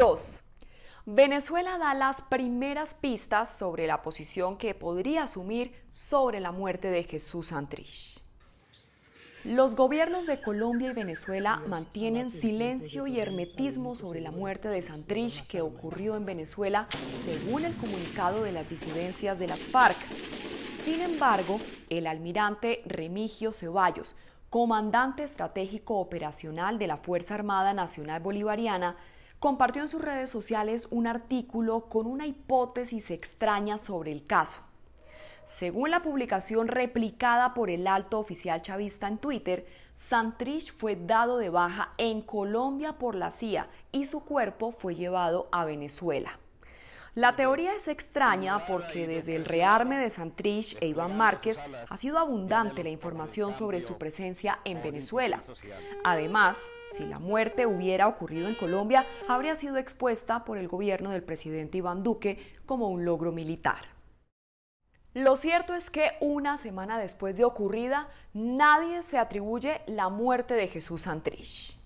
2. Venezuela da las primeras pistas sobre la posición que podría asumir sobre la muerte de Jesús Santrich. Los gobiernos de Colombia y Venezuela mantienen silencio y hermetismo sobre la muerte de Santrich que ocurrió en Venezuela según el comunicado de las disidencias de las FARC. Sin embargo, el almirante Remigio Ceballos, comandante estratégico operacional de la Fuerza Armada Nacional Bolivariana, compartió en sus redes sociales un artículo con una hipótesis extraña sobre el caso. Según la publicación replicada por el alto oficial chavista en Twitter, Santrich fue dado de baja en Colombia por la CIA y su cuerpo fue llevado a Venezuela. La teoría es extraña porque desde el rearme de Santrich e Iván Márquez ha sido abundante la información sobre su presencia en Venezuela. Además, si la muerte hubiera ocurrido en Colombia, habría sido expuesta por el gobierno del presidente Iván Duque como un logro militar. Lo cierto es que una semana después de ocurrida, nadie se atribuye la muerte de Jesús Santrich.